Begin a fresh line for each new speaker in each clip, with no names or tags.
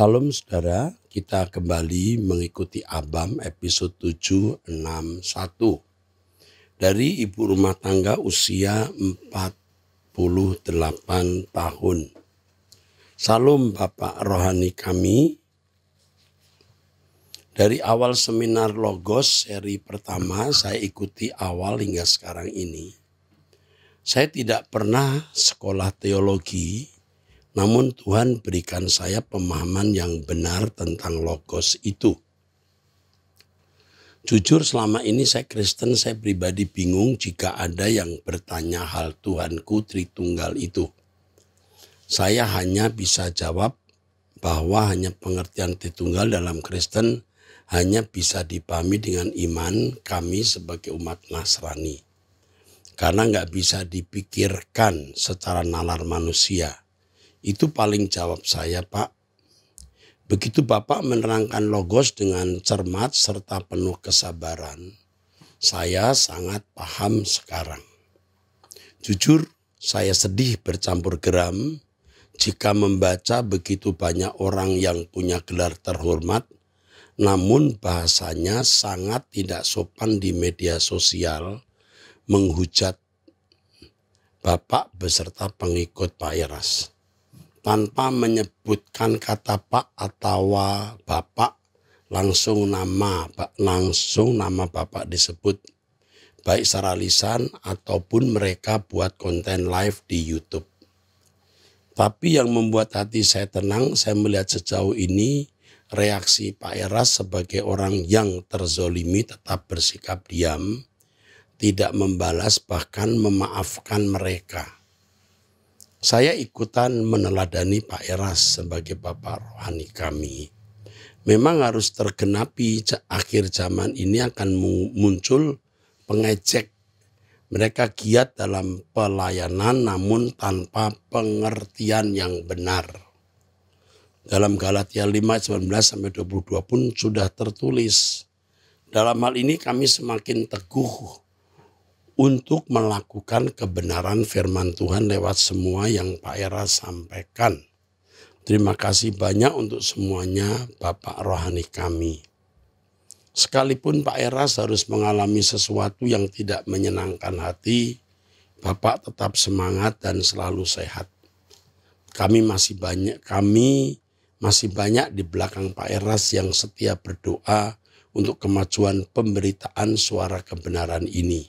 Salam saudara, kita kembali mengikuti Abam episode 761. Dari ibu rumah tangga usia 48 tahun. Salam Bapak Rohani kami. Dari awal seminar Logos seri pertama saya ikuti awal hingga sekarang ini. Saya tidak pernah sekolah teologi namun Tuhan berikan saya pemahaman yang benar tentang logos itu. Jujur selama ini saya Kristen, saya pribadi bingung jika ada yang bertanya hal Tuhanku Tritunggal itu. Saya hanya bisa jawab bahwa hanya pengertian Tritunggal dalam Kristen hanya bisa dipahami dengan iman kami sebagai umat Nasrani. Karena nggak bisa dipikirkan secara nalar manusia itu paling jawab saya Pak. Begitu Bapak menerangkan logos dengan cermat serta penuh kesabaran, saya sangat paham sekarang. Jujur, saya sedih bercampur geram jika membaca begitu banyak orang yang punya gelar terhormat, namun bahasanya sangat tidak sopan di media sosial, menghujat Bapak beserta pengikut Pak Eras tanpa menyebutkan kata Pak atau Bapak langsung nama langsung nama Bapak disebut baik secara lisan ataupun mereka buat konten live di YouTube. Tapi yang membuat hati saya tenang, saya melihat sejauh ini reaksi Pak Eras sebagai orang yang terzolimi tetap bersikap diam, tidak membalas bahkan memaafkan mereka. Saya ikutan meneladani Pak Eras sebagai bapak rohani kami. Memang harus tergenapi akhir zaman ini akan muncul pengecek. Mereka giat dalam pelayanan namun tanpa pengertian yang benar dalam Galatia 5 19 22 pun sudah tertulis. Dalam hal ini kami semakin teguh untuk melakukan kebenaran firman Tuhan lewat semua yang Pak Era sampaikan. Terima kasih banyak untuk semuanya Bapak rohani kami. Sekalipun Pak Eras harus mengalami sesuatu yang tidak menyenangkan hati, Bapak tetap semangat dan selalu sehat. Kami masih banyak kami masih banyak di belakang Pak Eras yang setia berdoa untuk kemajuan pemberitaan suara kebenaran ini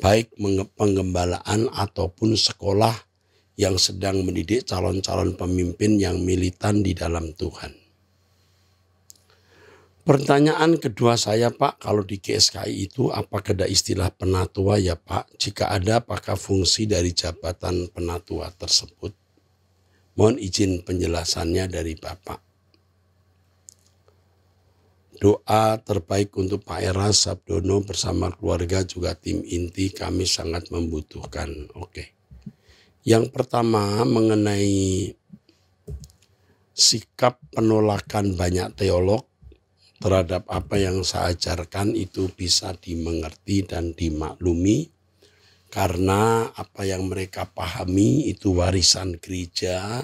baik penggembalaan ataupun sekolah yang sedang mendidik calon-calon pemimpin yang militan di dalam Tuhan. Pertanyaan kedua saya Pak, kalau di KSKI itu apa ada istilah penatua ya Pak? Jika ada apakah fungsi dari jabatan penatua tersebut? Mohon izin penjelasannya dari Bapak doa terbaik untuk Pak Era Sabdono bersama keluarga juga tim inti kami sangat membutuhkan. Oke. Yang pertama mengenai sikap penolakan banyak teolog terhadap apa yang saya ajarkan itu bisa dimengerti dan dimaklumi karena apa yang mereka pahami itu warisan gereja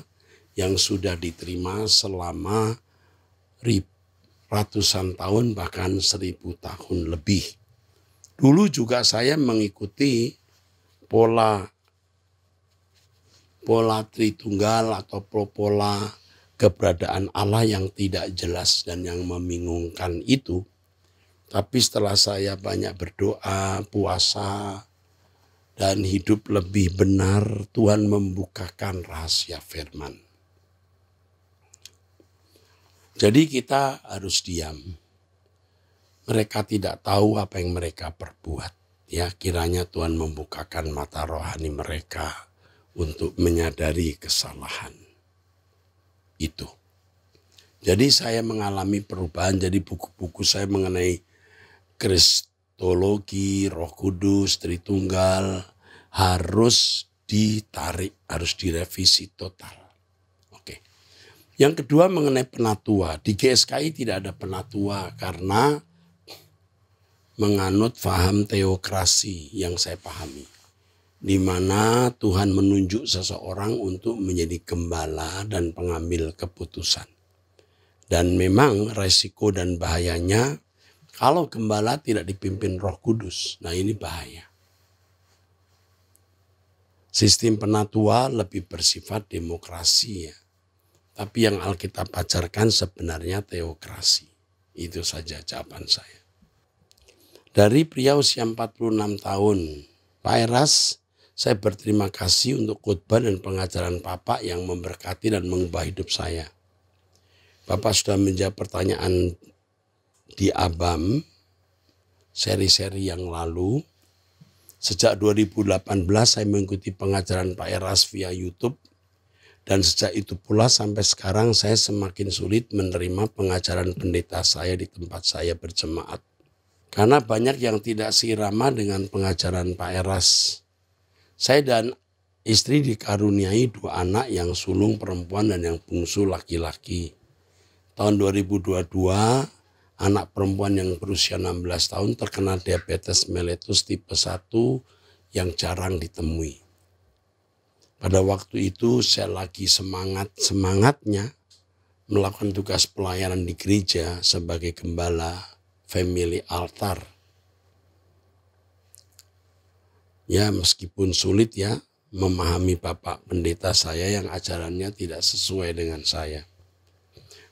yang sudah diterima selama ribu ratusan tahun bahkan seribu tahun lebih. Dulu juga saya mengikuti pola pola tritunggal atau pola keberadaan Allah yang tidak jelas dan yang membingungkan itu. Tapi setelah saya banyak berdoa, puasa, dan hidup lebih benar, Tuhan membukakan rahasia firman jadi kita harus diam. Mereka tidak tahu apa yang mereka perbuat. Ya, kiranya Tuhan membukakan mata rohani mereka untuk menyadari kesalahan. Itu. Jadi saya mengalami perubahan. Jadi buku-buku saya mengenai Kristologi, Roh Kudus, Tritunggal harus ditarik, harus direvisi total. Yang kedua mengenai penatua. Di GSKI tidak ada penatua karena menganut faham teokrasi yang saya pahami. Di mana Tuhan menunjuk seseorang untuk menjadi gembala dan pengambil keputusan. Dan memang resiko dan bahayanya kalau gembala tidak dipimpin roh kudus. Nah ini bahaya. Sistem penatua lebih bersifat demokrasi ya tapi yang Alkitab pacarkan sebenarnya teokrasi. Itu saja jawaban saya. Dari pria usia 46 tahun, Pak Eras, saya berterima kasih untuk khotbah dan pengajaran Bapak yang memberkati dan mengubah hidup saya. Bapak sudah menjawab pertanyaan di Abam, seri-seri yang lalu. Sejak 2018 saya mengikuti pengajaran Pak Eras via YouTube dan sejak itu pula sampai sekarang saya semakin sulit menerima pengajaran pendeta saya di tempat saya berjemaat. Karena banyak yang tidak sirama dengan pengajaran Pak Eras. Saya dan istri dikaruniai dua anak yang sulung perempuan dan yang bungsu laki-laki. Tahun 2022, anak perempuan yang berusia 16 tahun terkena diabetes mellitus tipe 1 yang jarang ditemui. Pada waktu itu saya lagi semangat-semangatnya melakukan tugas pelayanan di gereja sebagai gembala family altar. Ya meskipun sulit ya memahami Bapak Pendeta saya yang ajarannya tidak sesuai dengan saya.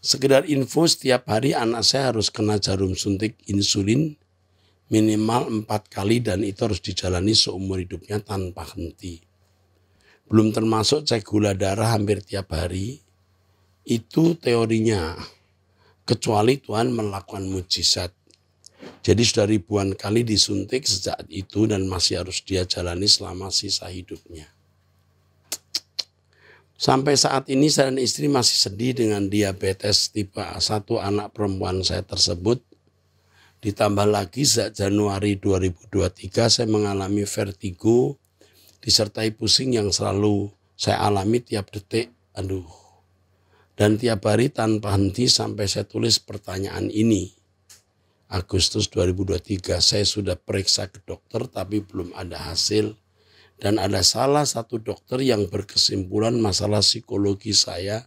Sekedar info setiap hari anak saya harus kena jarum suntik insulin minimal empat kali dan itu harus dijalani seumur hidupnya tanpa henti belum termasuk cek gula darah hampir tiap hari, itu teorinya. Kecuali Tuhan melakukan mujizat. Jadi sudah ribuan kali disuntik sejak itu dan masih harus dia jalani selama sisa hidupnya. Sampai saat ini saya dan istri masih sedih dengan diabetes tipe A1 anak perempuan saya tersebut. Ditambah lagi sejak Januari 2023 saya mengalami vertigo disertai pusing yang selalu saya alami tiap detik. Aduh. Dan tiap hari tanpa henti sampai saya tulis pertanyaan ini. Agustus 2023 saya sudah periksa ke dokter tapi belum ada hasil. Dan ada salah satu dokter yang berkesimpulan masalah psikologi saya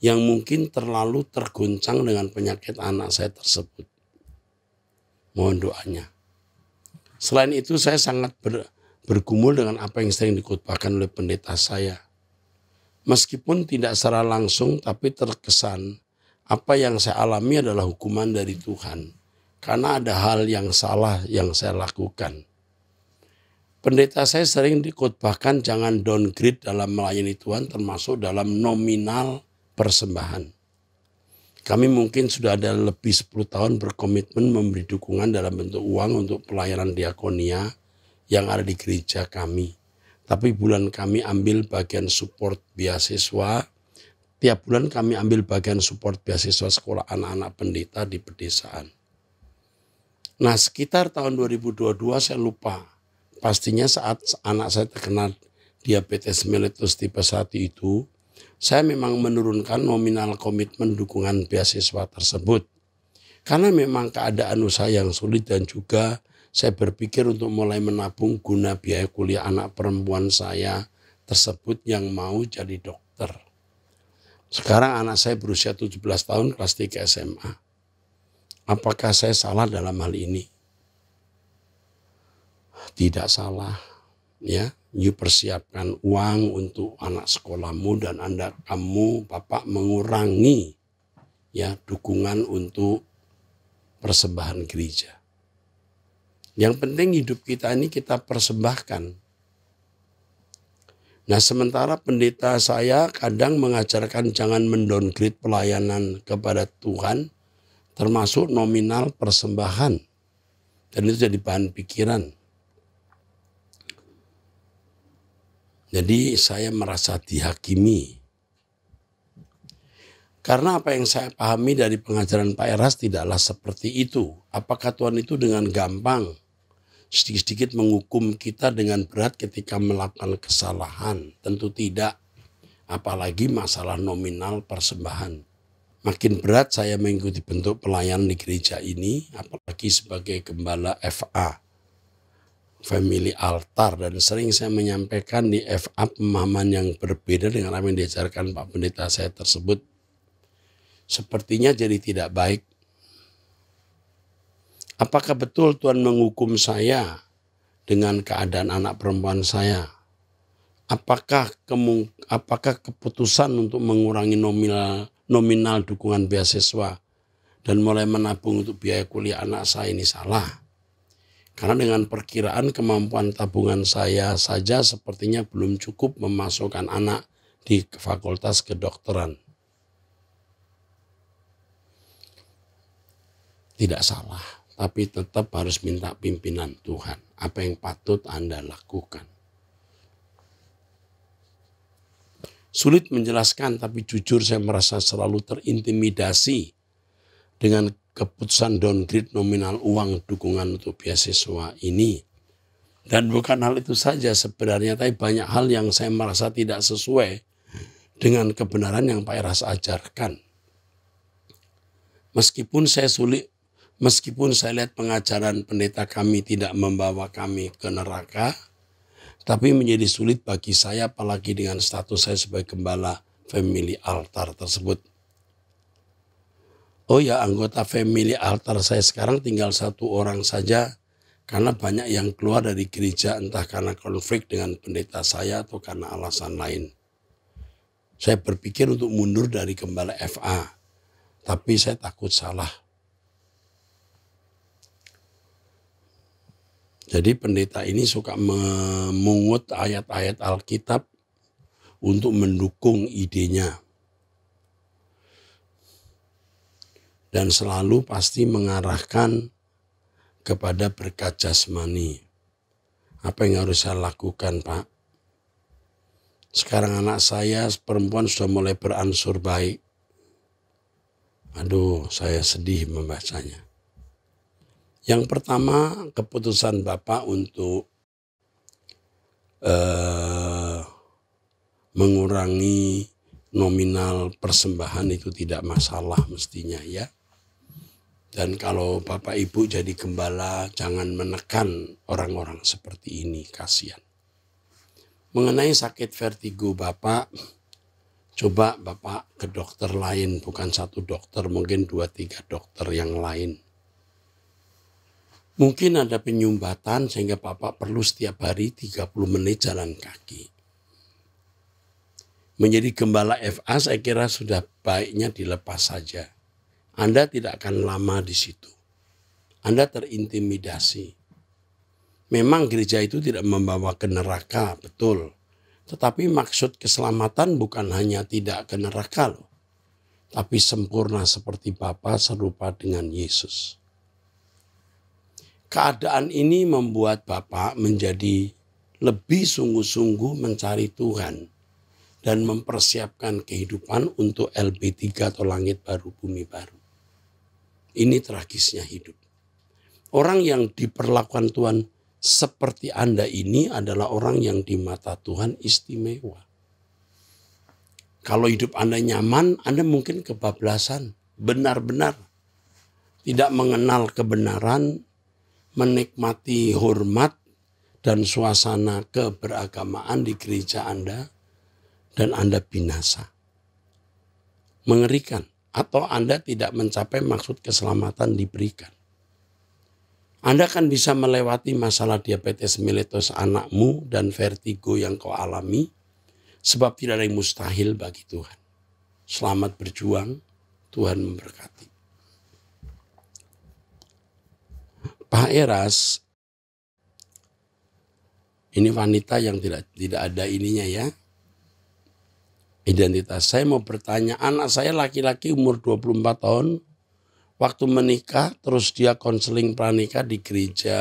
yang mungkin terlalu terguncang dengan penyakit anak saya tersebut. Mohon doanya. Selain itu saya sangat ber, bergumul dengan apa yang sering dikutbahkan oleh pendeta saya. Meskipun tidak secara langsung, tapi terkesan apa yang saya alami adalah hukuman dari Tuhan. Karena ada hal yang salah yang saya lakukan. Pendeta saya sering dikutbahkan jangan downgrade dalam melayani Tuhan termasuk dalam nominal persembahan. Kami mungkin sudah ada lebih 10 tahun berkomitmen memberi dukungan dalam bentuk uang untuk pelayanan diakonia, yang ada di gereja kami. Tapi bulan kami ambil bagian support beasiswa. Tiap bulan kami ambil bagian support beasiswa sekolah anak-anak pendeta di pedesaan. Nah sekitar tahun 2022 saya lupa. Pastinya saat anak saya terkena diabetes mellitus tipe 1 itu, saya memang menurunkan nominal komitmen dukungan beasiswa tersebut. Karena memang keadaan usaha yang sulit dan juga saya berpikir untuk mulai menabung guna biaya kuliah anak perempuan saya tersebut yang mau jadi dokter. Sekarang anak saya berusia 17 tahun kelas 3 SMA. Apakah saya salah dalam hal ini? Tidak salah, ya. You persiapkan uang untuk anak sekolahmu dan Anda kamu Bapak mengurangi ya dukungan untuk persembahan gereja. Yang penting hidup kita ini kita persembahkan. Nah sementara pendeta saya kadang mengajarkan jangan mendowngrade pelayanan kepada Tuhan termasuk nominal persembahan. Dan itu jadi bahan pikiran. Jadi saya merasa dihakimi. Karena apa yang saya pahami dari pengajaran Pak Eras tidaklah seperti itu. Apakah Tuhan itu dengan gampang sedikit-sedikit menghukum kita dengan berat ketika melakukan kesalahan. Tentu tidak, apalagi masalah nominal persembahan. Makin berat saya mengikuti bentuk pelayanan di gereja ini, apalagi sebagai gembala FA, family altar. Dan sering saya menyampaikan di FA pemahaman yang berbeda dengan apa yang diajarkan Pak Pendeta saya tersebut. Sepertinya jadi tidak baik Apakah betul Tuhan menghukum saya dengan keadaan anak perempuan saya? Apakah kemung, apakah keputusan untuk mengurangi nominal nominal dukungan beasiswa dan mulai menabung untuk biaya kuliah anak saya ini salah? Karena dengan perkiraan kemampuan tabungan saya saja sepertinya belum cukup memasukkan anak di fakultas kedokteran. Tidak salah tapi tetap harus minta pimpinan Tuhan. Apa yang patut Anda lakukan? Sulit menjelaskan, tapi jujur saya merasa selalu terintimidasi dengan keputusan downgrade nominal uang dukungan untuk beasiswa ini. Dan bukan hal itu saja sebenarnya, tapi banyak hal yang saya merasa tidak sesuai dengan kebenaran yang Pak Eras ajarkan. Meskipun saya sulit Meskipun saya lihat pengajaran pendeta kami tidak membawa kami ke neraka, tapi menjadi sulit bagi saya apalagi dengan status saya sebagai gembala family altar tersebut. Oh ya anggota family altar saya sekarang tinggal satu orang saja karena banyak yang keluar dari gereja entah karena konflik dengan pendeta saya atau karena alasan lain. Saya berpikir untuk mundur dari gembala FA, tapi saya takut salah. Jadi pendeta ini suka memungut ayat-ayat Alkitab untuk mendukung idenya. Dan selalu pasti mengarahkan kepada berkat jasmani. Apa yang harus saya lakukan Pak? Sekarang anak saya perempuan sudah mulai beransur baik. Aduh, saya sedih membacanya. Yang pertama, keputusan Bapak untuk eh, mengurangi nominal persembahan itu tidak masalah mestinya ya. Dan kalau Bapak Ibu jadi gembala, jangan menekan orang-orang seperti ini, kasihan. Mengenai sakit vertigo Bapak, coba Bapak ke dokter lain, bukan satu dokter, mungkin dua tiga dokter yang lain Mungkin ada penyumbatan sehingga Bapak perlu setiap hari 30 menit jalan kaki. Menjadi gembala FA saya kira sudah baiknya dilepas saja. Anda tidak akan lama di situ. Anda terintimidasi. Memang gereja itu tidak membawa ke neraka, betul. Tetapi maksud keselamatan bukan hanya tidak ke neraka loh. Tapi sempurna seperti Bapa serupa dengan Yesus keadaan ini membuat Bapak menjadi lebih sungguh-sungguh mencari Tuhan dan mempersiapkan kehidupan untuk LB3 atau langit baru bumi baru. Ini tragisnya hidup. Orang yang diperlakukan Tuhan seperti Anda ini adalah orang yang di mata Tuhan istimewa. Kalau hidup Anda nyaman, Anda mungkin kebablasan, benar-benar tidak mengenal kebenaran, menikmati hormat dan suasana keberagamaan di gereja Anda dan Anda binasa. Mengerikan atau Anda tidak mencapai maksud keselamatan diberikan. Anda akan bisa melewati masalah diabetes mellitus anakmu dan vertigo yang kau alami sebab tidak ada yang mustahil bagi Tuhan. Selamat berjuang, Tuhan memberkati. Pak Eras ini wanita yang tidak tidak ada ininya ya. Identitas saya mau bertanya anak saya laki-laki umur 24 tahun waktu menikah terus dia konseling pranikah di gereja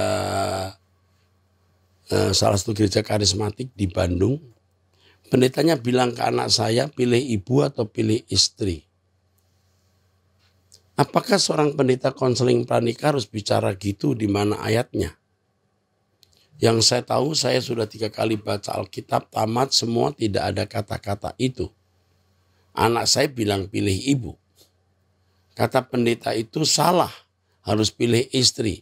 eh, salah satu gereja karismatik di Bandung. Pendetanya bilang ke anak saya pilih ibu atau pilih istri. Apakah seorang pendeta konseling pranikah harus bicara gitu di mana ayatnya? Yang saya tahu saya sudah tiga kali baca Alkitab tamat semua tidak ada kata-kata itu. Anak saya bilang pilih ibu. Kata pendeta itu salah, harus pilih istri.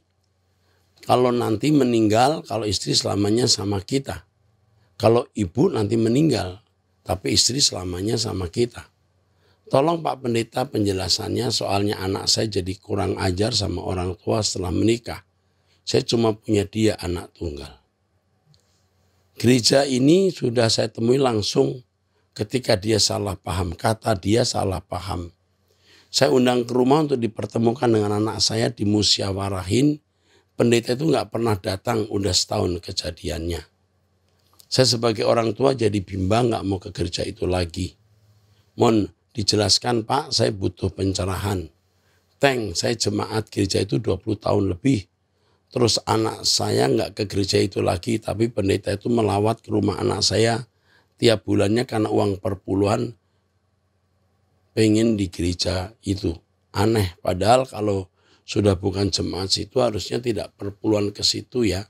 Kalau nanti meninggal, kalau istri selamanya sama kita. Kalau ibu nanti meninggal, tapi istri selamanya sama kita. Tolong Pak Pendeta penjelasannya soalnya anak saya jadi kurang ajar sama orang tua setelah menikah. Saya cuma punya dia anak tunggal. Gereja ini sudah saya temui langsung ketika dia salah paham. Kata dia salah paham. Saya undang ke rumah untuk dipertemukan dengan anak saya di musyawarahin. Pendeta itu nggak pernah datang, udah setahun kejadiannya. Saya sebagai orang tua jadi bimbang nggak mau ke gereja itu lagi. mohon dijelaskan Pak saya butuh pencerahan. Teng, saya jemaat gereja itu 20 tahun lebih. Terus anak saya nggak ke gereja itu lagi, tapi pendeta itu melawat ke rumah anak saya tiap bulannya karena uang perpuluhan pengen di gereja itu. Aneh, padahal kalau sudah bukan jemaat situ harusnya tidak perpuluhan ke situ ya.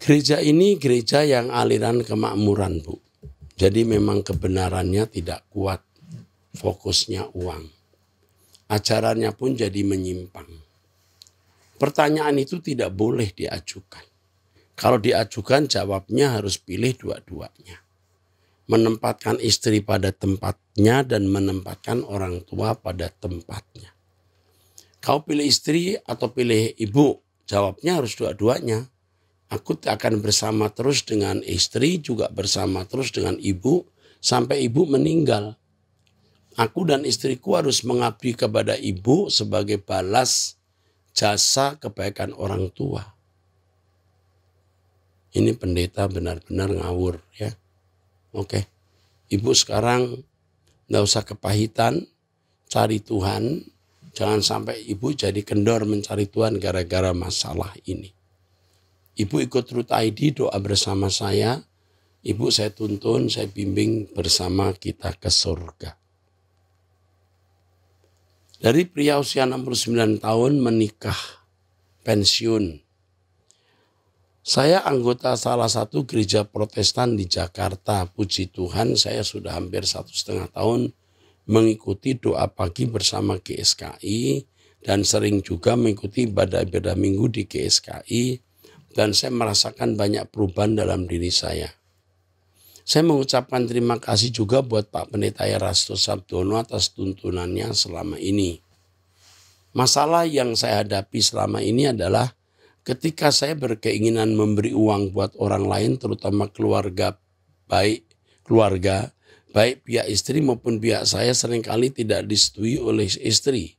Gereja ini gereja yang aliran kemakmuran, Bu. Jadi memang kebenarannya tidak kuat, fokusnya uang. Acaranya pun jadi menyimpang. Pertanyaan itu tidak boleh diajukan. Kalau diajukan jawabnya harus pilih dua-duanya. Menempatkan istri pada tempatnya dan menempatkan orang tua pada tempatnya. Kau pilih istri atau pilih ibu? Jawabnya harus dua-duanya. Aku akan bersama terus dengan istri, juga bersama terus dengan ibu, sampai ibu meninggal. Aku dan istriku harus mengabdi kepada ibu sebagai balas jasa kebaikan orang tua. Ini pendeta benar-benar ngawur ya. Oke. Ibu sekarang nggak usah kepahitan, cari Tuhan. Jangan sampai ibu jadi kendor mencari Tuhan gara-gara masalah ini. Ibu ikut Ruth ID doa bersama saya. Ibu saya tuntun, saya bimbing bersama kita ke surga. Dari pria usia 69 tahun menikah, pensiun. Saya anggota salah satu gereja protestan di Jakarta. Puji Tuhan saya sudah hampir satu setengah tahun mengikuti doa pagi bersama GSKI dan sering juga mengikuti ibadah-ibadah minggu di GSKI dan saya merasakan banyak perubahan dalam diri saya. Saya mengucapkan terima kasih juga buat Pak Pendeta Erasto Sabdono atas tuntunannya selama ini. Masalah yang saya hadapi selama ini adalah ketika saya berkeinginan memberi uang buat orang lain terutama keluarga baik keluarga baik pihak istri maupun pihak saya seringkali tidak disetujui oleh istri.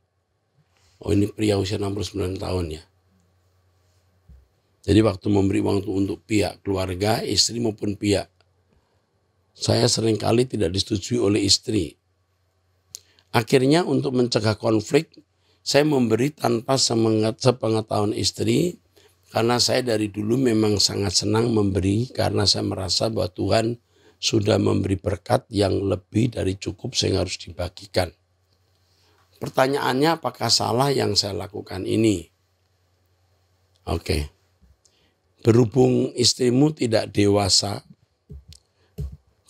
Oh ini pria usia 69 tahun ya. Jadi waktu memberi uang itu untuk pihak keluarga, istri maupun pihak. Saya seringkali tidak disetujui oleh istri. Akhirnya untuk mencegah konflik, saya memberi tanpa sepengetahuan istri karena saya dari dulu memang sangat senang memberi karena saya merasa bahwa Tuhan sudah memberi berkat yang lebih dari cukup sehingga harus dibagikan. Pertanyaannya apakah salah yang saya lakukan ini? Oke. Okay berhubung istrimu tidak dewasa,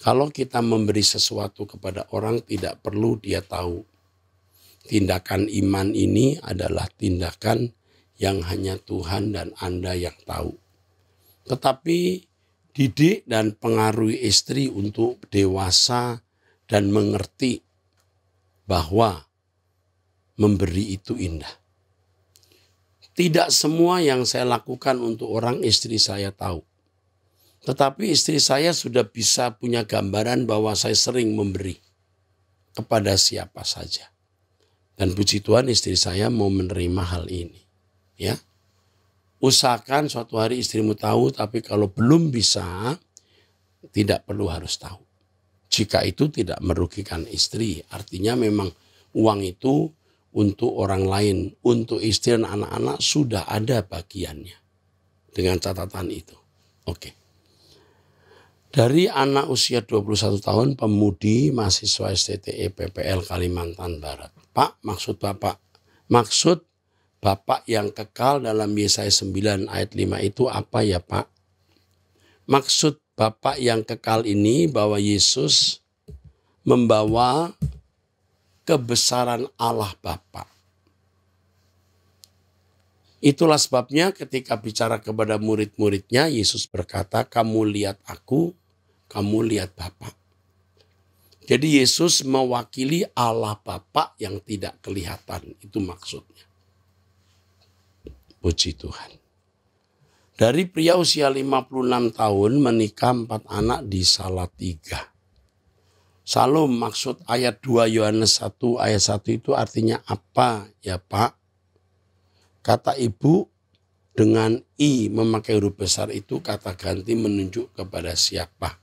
kalau kita memberi sesuatu kepada orang tidak perlu dia tahu. Tindakan iman ini adalah tindakan yang hanya Tuhan dan Anda yang tahu. Tetapi didik dan pengaruhi istri untuk dewasa dan mengerti bahwa memberi itu indah. Tidak semua yang saya lakukan untuk orang istri saya tahu. Tetapi istri saya sudah bisa punya gambaran bahwa saya sering memberi kepada siapa saja. Dan puji Tuhan istri saya mau menerima hal ini. Ya. Usahakan suatu hari istrimu tahu, tapi kalau belum bisa, tidak perlu harus tahu. Jika itu tidak merugikan istri, artinya memang uang itu untuk orang lain, untuk istri dan anak-anak sudah ada bagiannya. Dengan catatan itu. Oke. Dari anak usia 21 tahun pemudi mahasiswa STTE PPL Kalimantan Barat. Pak, maksud Bapak, maksud Bapak yang kekal dalam Yesaya 9 ayat 5 itu apa ya Pak? Maksud Bapak yang kekal ini bahwa Yesus membawa kebesaran Allah Bapa. Itulah sebabnya ketika bicara kepada murid-muridnya, Yesus berkata, kamu lihat aku, kamu lihat Bapa. Jadi Yesus mewakili Allah Bapa yang tidak kelihatan, itu maksudnya. Puji Tuhan. Dari pria usia 56 tahun menikah empat anak di Salatiga. Salom maksud ayat 2 Yohanes 1 ayat 1 itu artinya apa ya Pak? Kata ibu dengan I memakai huruf besar itu kata ganti menunjuk kepada siapa.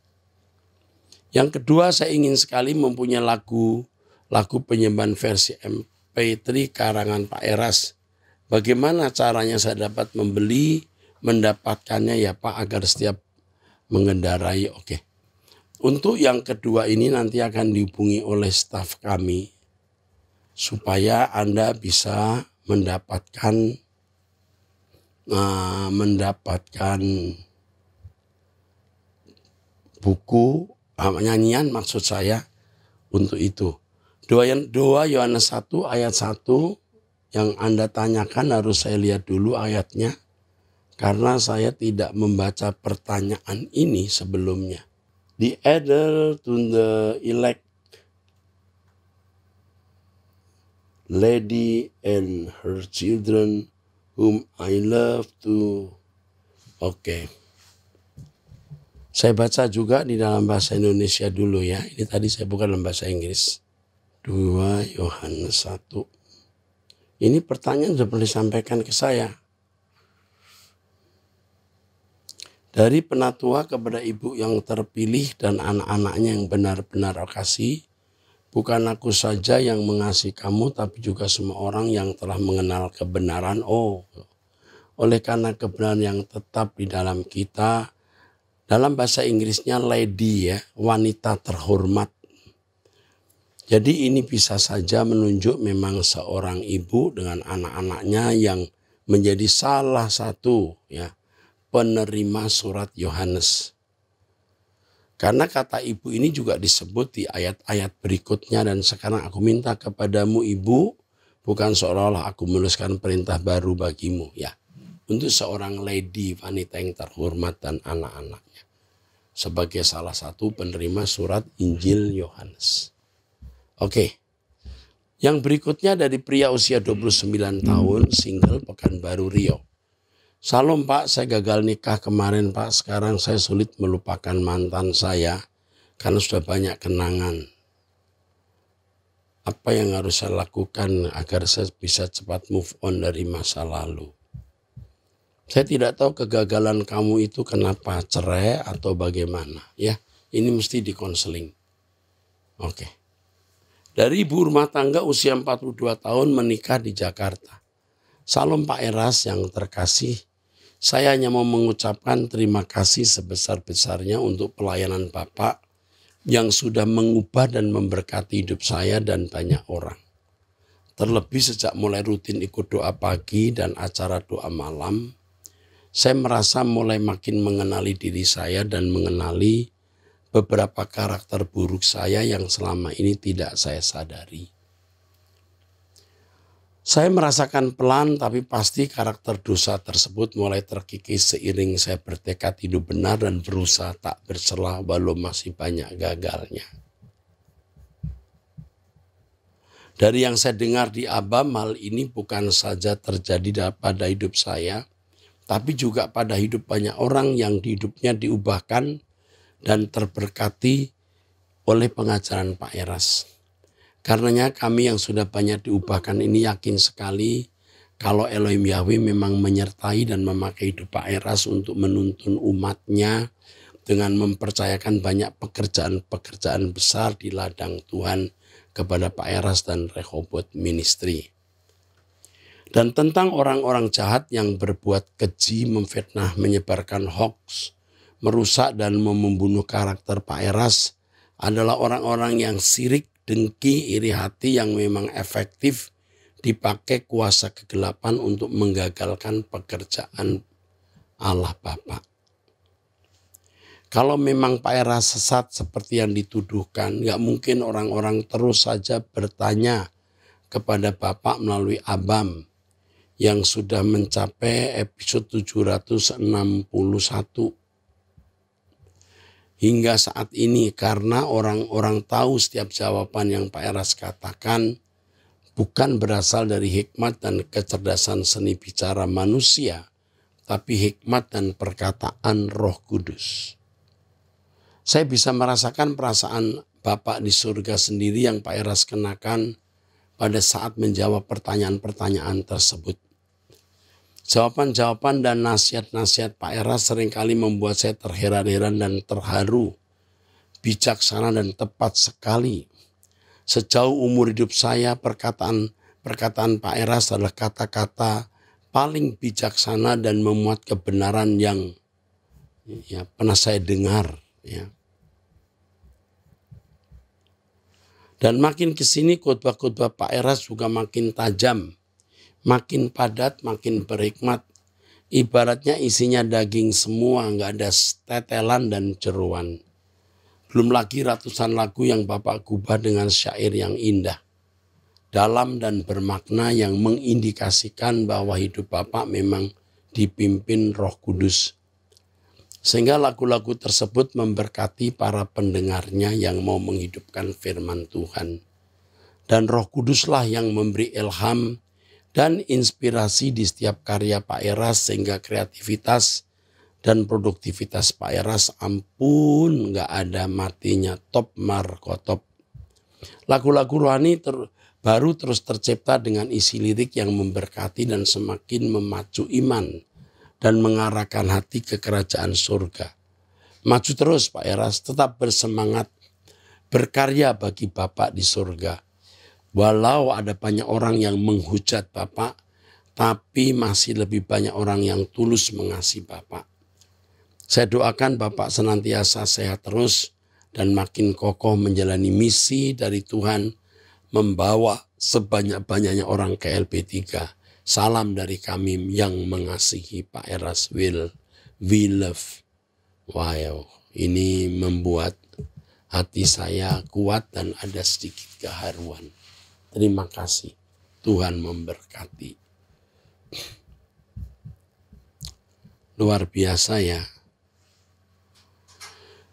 Yang kedua saya ingin sekali mempunyai lagu lagu penyembahan versi MP3 karangan Pak Eras. Bagaimana caranya saya dapat membeli mendapatkannya ya Pak agar setiap mengendarai oke. Okay. Untuk yang kedua ini nanti akan dihubungi oleh staf kami supaya Anda bisa mendapatkan uh, mendapatkan buku uh, nyanyian maksud saya untuk itu. Doa doa Yohanes 1 ayat 1 yang Anda tanyakan harus saya lihat dulu ayatnya karena saya tidak membaca pertanyaan ini sebelumnya the elder to the elect lady and her children whom I love to oke okay. saya baca juga di dalam bahasa Indonesia dulu ya ini tadi saya buka dalam bahasa Inggris 2 Yohanes 1 ini pertanyaan sudah pernah disampaikan ke saya dari penatua kepada ibu yang terpilih dan anak-anaknya yang benar-benar kasih, bukan aku saja yang mengasihi kamu, tapi juga semua orang yang telah mengenal kebenaran. Oh, oleh karena kebenaran yang tetap di dalam kita, dalam bahasa Inggrisnya lady ya, wanita terhormat. Jadi ini bisa saja menunjuk memang seorang ibu dengan anak-anaknya yang menjadi salah satu ya penerima surat Yohanes. Karena kata ibu ini juga disebut di ayat-ayat berikutnya dan sekarang aku minta kepadamu ibu bukan seolah-olah aku menuliskan perintah baru bagimu ya. Untuk seorang lady wanita yang terhormat dan anak-anaknya. Sebagai salah satu penerima surat Injil Yohanes. Oke. Yang berikutnya dari pria usia 29 tahun single Pekanbaru Riau. Salam Pak, saya gagal nikah kemarin Pak. Sekarang saya sulit melupakan mantan saya karena sudah banyak kenangan. Apa yang harus saya lakukan agar saya bisa cepat move on dari masa lalu? Saya tidak tahu kegagalan kamu itu kenapa cerai atau bagaimana. Ya, ini mesti dikonseling. Oke. Dari ibu rumah tangga usia 42 tahun menikah di Jakarta. Salam Pak Eras yang terkasih saya hanya mau mengucapkan terima kasih sebesar-besarnya untuk pelayanan Bapak yang sudah mengubah dan memberkati hidup saya dan banyak orang. Terlebih sejak mulai rutin ikut doa pagi dan acara doa malam, saya merasa mulai makin mengenali diri saya dan mengenali beberapa karakter buruk saya yang selama ini tidak saya sadari. Saya merasakan pelan tapi pasti karakter dosa tersebut mulai terkikis seiring saya bertekad hidup benar dan berusaha tak bercelah walau masih banyak gagalnya. Dari yang saya dengar di Abam, hal ini bukan saja terjadi pada hidup saya, tapi juga pada hidup banyak orang yang hidupnya diubahkan dan terberkati oleh pengajaran Pak Eras. Karenanya kami yang sudah banyak diubahkan ini yakin sekali kalau Elohim Yahweh memang menyertai dan memakai hidup Pak Eras untuk menuntun umatnya dengan mempercayakan banyak pekerjaan-pekerjaan besar di ladang Tuhan kepada Pak Eras dan Rehobot Ministry. Dan tentang orang-orang jahat yang berbuat keji, memfitnah, menyebarkan hoax, merusak dan membunuh karakter Pak Eras adalah orang-orang yang sirik dengki, iri hati yang memang efektif dipakai kuasa kegelapan untuk menggagalkan pekerjaan Allah Bapa. Kalau memang Pak Era sesat seperti yang dituduhkan, nggak mungkin orang-orang terus saja bertanya kepada Bapak melalui Abam yang sudah mencapai episode 761 hingga saat ini karena orang-orang tahu setiap jawaban yang Pak Eras katakan bukan berasal dari hikmat dan kecerdasan seni bicara manusia, tapi hikmat dan perkataan Roh Kudus. Saya bisa merasakan perasaan Bapak di surga sendiri yang Pak Eras kenakan pada saat menjawab pertanyaan-pertanyaan tersebut. Jawaban-jawaban dan nasihat-nasihat Pak Era seringkali membuat saya terheran-heran dan terharu. Bijaksana dan tepat sekali. Sejauh umur hidup saya perkataan perkataan Pak Eras adalah kata-kata paling bijaksana dan memuat kebenaran yang ya, pernah saya dengar. Ya. Dan makin ke sini khotbah-khotbah Pak Eras juga makin tajam makin padat, makin berhikmat. Ibaratnya isinya daging semua, nggak ada tetelan dan jeruan. Belum lagi ratusan lagu yang Bapak gubah dengan syair yang indah. Dalam dan bermakna yang mengindikasikan bahwa hidup Bapak memang dipimpin roh kudus. Sehingga lagu-lagu tersebut memberkati para pendengarnya yang mau menghidupkan firman Tuhan. Dan roh kuduslah yang memberi ilham, dan inspirasi di setiap karya Pak Eras sehingga kreativitas dan produktivitas Pak Eras ampun nggak ada matinya top markotop Lagu-lagu rohani ter, baru terus tercipta dengan isi lirik yang memberkati dan semakin memacu iman dan mengarahkan hati ke kerajaan surga. Maju terus Pak Eras, tetap bersemangat berkarya bagi Bapak di surga Walau ada banyak orang yang menghujat Bapak, tapi masih lebih banyak orang yang tulus mengasihi Bapak. Saya doakan Bapak senantiasa sehat terus dan makin kokoh menjalani misi dari Tuhan membawa sebanyak-banyaknya orang ke LP3. Salam dari kami yang mengasihi Pak Eras Will. We love. Wow, ini membuat hati saya kuat dan ada sedikit keharuan. Terima kasih. Tuhan memberkati. Luar biasa ya.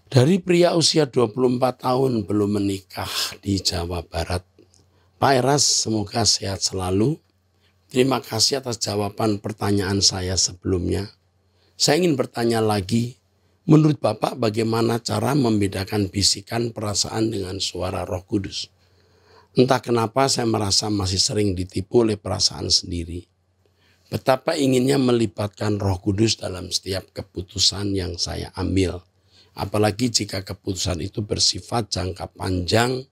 Dari pria usia 24 tahun belum menikah di Jawa Barat. Pak Eras semoga sehat selalu. Terima kasih atas jawaban pertanyaan saya sebelumnya. Saya ingin bertanya lagi, menurut Bapak bagaimana cara membedakan bisikan perasaan dengan suara roh kudus? Hmm. Entah kenapa saya merasa masih sering ditipu oleh perasaan sendiri. Betapa inginnya melibatkan Roh Kudus dalam setiap keputusan yang saya ambil, apalagi jika keputusan itu bersifat jangka panjang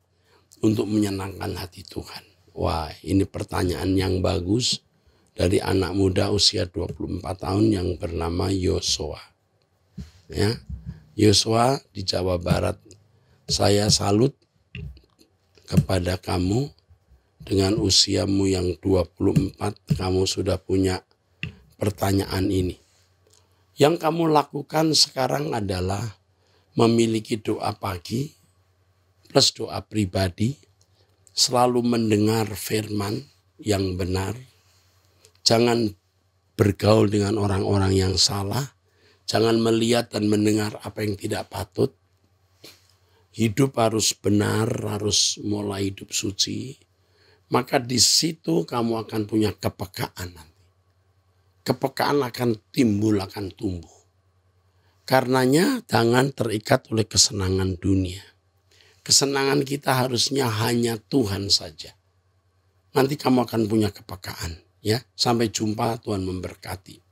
untuk menyenangkan hati Tuhan. Wah, ini pertanyaan yang bagus dari anak muda usia 24 tahun yang bernama Yosua. Ya. Yosua di Jawa Barat. Saya salut kepada kamu dengan usiamu yang 24 kamu sudah punya pertanyaan ini. Yang kamu lakukan sekarang adalah memiliki doa pagi plus doa pribadi, selalu mendengar firman yang benar. Jangan bergaul dengan orang-orang yang salah, jangan melihat dan mendengar apa yang tidak patut, hidup harus benar, harus mulai hidup suci, maka di situ kamu akan punya kepekaan nanti. Kepekaan akan timbul, akan tumbuh. Karenanya jangan terikat oleh kesenangan dunia. Kesenangan kita harusnya hanya Tuhan saja. Nanti kamu akan punya kepekaan. Ya, sampai jumpa Tuhan memberkati.